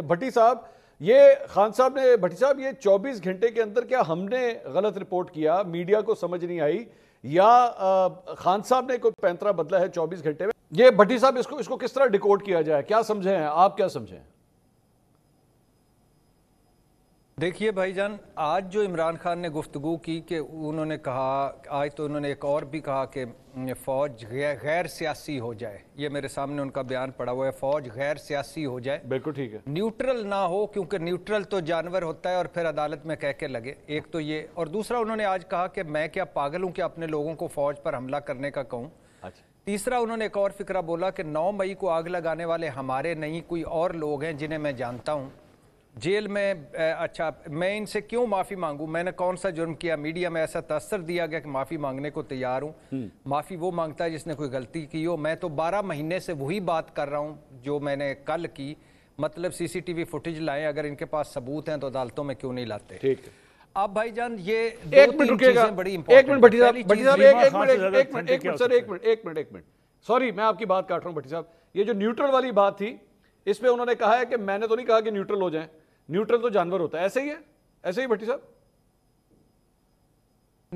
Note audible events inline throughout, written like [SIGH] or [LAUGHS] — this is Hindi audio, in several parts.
भट्टी साहब ये खान साहब ने भट्टी साहब ये 24 घंटे के अंदर क्या हमने गलत रिपोर्ट किया मीडिया को समझ नहीं आई या आ, खान साहब ने कोई पैंतरा बदला है 24 घंटे में ये भट्टी साहब इसको इसको किस तरह डिकोड किया जाए क्या समझे हैं आप क्या समझे हैं देखिए भाईजान आज जो इमरान खान ने गुफ्तु की कि उन्होंने कहा आज तो उन्होंने एक और भी कहा कि फ़ौज गैर सियासी हो जाए ये मेरे सामने उनका बयान पड़ा हुआ है फ़ौज गैर सियासी हो जाए बिल्कुल ठीक है न्यूट्रल ना हो क्योंकि न्यूट्रल तो जानवर होता है और फिर अदालत में कह के लगे एक तो ये और दूसरा उन्होंने आज कहा कि मैं क्या पागल हूँ कि अपने लोगों को फ़ौज पर हमला करने का कहूँ अच्छा तीसरा उन्होंने एक और फिक्रा बोला कि नौ मई को आग लगाने वाले हमारे नहीं कोई और लोग हैं जिन्हें मैं जानता हूँ जेल में अच्छा मैं इनसे क्यों माफ़ी मांगू मैंने कौन सा जुर्म किया मीडिया में ऐसा तसर दिया गया कि माफ़ी मांगने को तैयार हूँ हम्म। माफ़ी वो मांगता है जिसने कोई गलती की हो मैं तो 12 महीने से वही बात कर रहा हूँ जो मैंने कल की मतलब सीसीटीवी फुटेज लाएं अगर इनके पास सबूत हैं तो अदालतों में क्यों नहीं लाते ठीक अब जान ये एक मिनट बड़ी एक मिनट सॉरी हाँ, मैं आपकी बात काट रहा हूँ भट्टी साहब ये जो न्यूट्रल वाली बात थी इसमें उन्होंने कहा है कि मैंने तो नहीं कहा कि न्यूट्रल हो जाए न्यूट्रल तो जानवर होता है ऐसे ही है ऐसे ही भट्टी साहब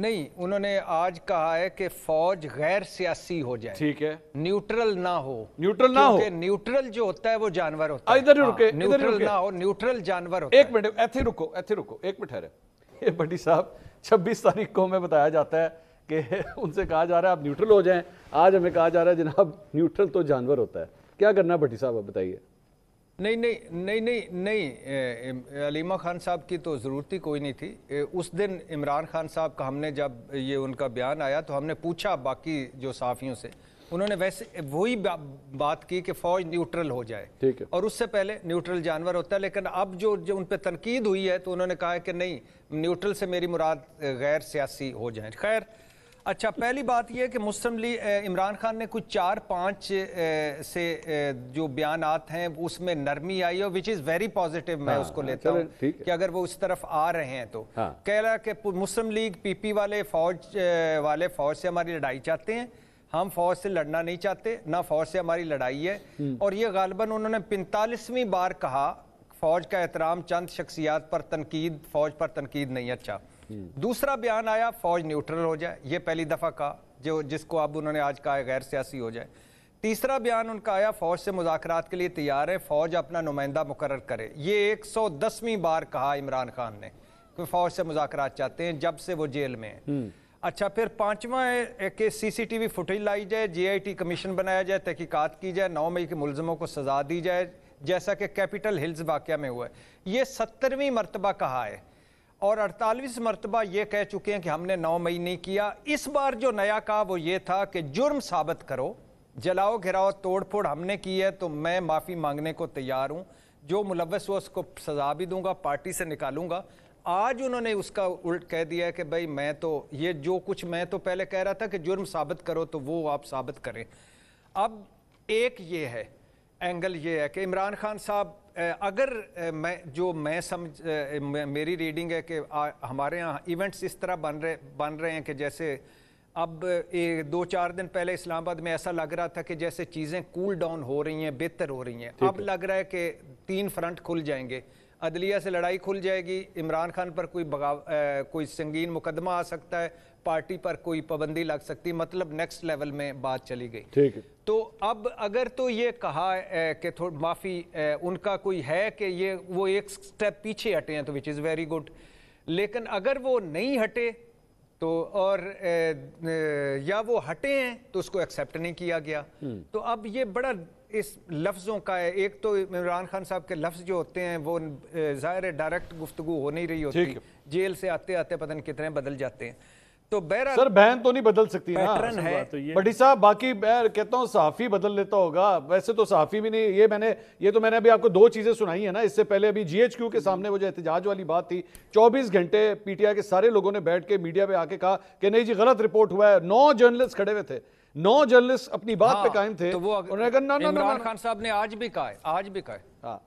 नहीं उन्होंने आज कहा है कि फौज गैर सियासी हो जाए ठीक है न्यूट्रल ना हो न्यूट्रल ना हो न्यूट्रल जो होता है वो जानवर होता है इधर हाँ, रुके न्यूट्रल ना हो न्यूट्रल जानवर होता एक मिनट ऐसे रुको ऐसे रुको एक मिनट ये भट्टी साहब छब्बीस तारीख को हमें बताया जाता है कि [LAUGHS] उनसे कहा जा रहा है आप न्यूट्रल हो जाएं आज हमें कहा जा रहा है जनाब न्यूट्रल तो जानवर होता है क्या करना भट्टी साहब आप बताइए नहीं नहीं नहीं नहीं नहीं अलीमा खान साहब की तो ज़रूरत ही कोई नहीं थी उस दिन इमरान खान साहब का हमने जब ये उनका बयान आया तो हमने पूछा बाकी जो साफियों से उन्होंने वैसे वही बा, बात की कि फौज न्यूट्रल हो जाए ठीक है और उससे पहले न्यूट्रल जानवर होता है लेकिन अब जो जो उन पर तनकीद हुई है तो उन्होंने कहा है कि नहीं न्यूट्रल से मेरी मुराद गैर सियासी हो जाए खैर अच्छा पहली बात यह कि मुस्लिम लीग इमरान खान ने कुछ चार पाँच से जो बयान हैं उसमें नरमी आई है विच इज़ वेरी पॉजिटिव मैं हाँ, उसको हाँ, लेता हूँ कि अगर वो उस तरफ आ रहे हैं तो हाँ। कह रहा कि मुस्लिम लीग पीपी वाले फौज वाले फौज से हमारी लड़ाई चाहते हैं हम फौज से लड़ना नहीं चाहते ना फौज से हमारी लड़ाई है हम्म। और ये गालबन उन्होंने पैंतालीसवीं बार कहा फौज का एहतराम चंद शख्सियात पर तनकीद फौज पर तनकीद नहीं अच्छा हम्म। दूसरा बयान आया फौज न्यूट्रल हो जाए ये पहली दफ़ा कहा जो जिसको अब उन्होंने आज कहा गैर सियासी हो जाए तीसरा बयान उनका आया फौज से मुजात के लिए तैयार है फौज अपना नुमाइंदा मुकर करे ये एक सौ दसवीं बार कहा इमरान खान ने कि फौज से मुजाकर चाहते हैं जब से वो जेल में है हम्म। अच्छा फिर पांचवा है कि सीसीटीवी फुटेज लाई जाए जीआईटी कमीशन बनाया जाए तहकीकात की जाए नौ मई के मुलजमों को सजा दी जाए जैसा कि कैपिटल हिल्स वाक़ में हुआ है ये सत्तरवीं मरतबा कहा है और अड़तालीस मरतबा ये कह चुके हैं कि हमने नौ मई नहीं किया इस बार जो नया कहा वो ये था कि जुर्म साबित करो जलाओ घिराओ तोड़ फोड़ हमने की है तो मैं माफ़ी मांगने को तैयार हूँ जो मुलवस हुआ उसको सजा भी दूंगा पार्टी से निकालूंगा आज उन्होंने उसका उल्ट कह दिया कि भाई मैं तो ये जो कुछ मैं तो पहले कह रहा था कि जुर्म साबित करो तो वो आप साबित करें अब एक ये है एंगल ये है कि इमरान खान साहब अगर मैं जो मैं समझ मेरी रीडिंग है कि हमारे यहाँ इवेंट्स इस तरह बन रहे बन रहे हैं कि जैसे अब एक दो चार दिन पहले इस्लामाबाद में ऐसा लग रहा था कि जैसे चीज़ें कूल डाउन हो रही हैं बेहतर हो रही हैं अब लग रहा है कि तीन फ्रंट खुल जाएंगे अदलिया से लड़ाई खुल जाएगी इमरान खान पर कोई बगाव आ, कोई संगीन मुकदमा आ सकता है पार्टी पर कोई पाबंदी लग सकती मतलब नेक्स्ट लेवल में बात चली गई ठीक है तो अब अगर तो ये कहा कि थोड़ा माफ़ी उनका कोई है कि ये वो एक स्टेप पीछे हटे हैं तो विच इज़ वेरी गुड लेकिन अगर वो नहीं हटे तो और ए, या वो हटे हैं तो उसको एक्सेप्ट नहीं किया गया हम्म। तो अब ये बड़ा इस लफ्ज़ों का है एक तो इमरान खान साहब के लफ्ज़ जो होते हैं वो ज़ाहिर डायरेक्ट गुफ्तु हो नहीं रही होती जेल से आते आते पता नहीं कितने बदल जाते हैं तो बहर सर बहन तो नहीं बदल सकती ना है तो ये बड़ी साहब बाकी मैं कहता हूँ साफी बदल लेता होगा वैसे तो साफी भी नहीं ये मैंने ये तो मैंने अभी आपको दो चीज़ें सुनाई है ना इससे पहले अभी जीएचक्यू के सामने वो जो एहतजाज वाली बात थी 24 घंटे पीटीआई के सारे लोगों ने बैठ के मीडिया पे आके कहा कि नहीं जी गलत रिपोर्ट हुआ है नौ जर्नलिस्ट खड़े हुए थे नौ जर्नलिस्ट अपनी बात पे हाँ, कायम थे तो खान साहब ने आज भी कहा आज भी कहा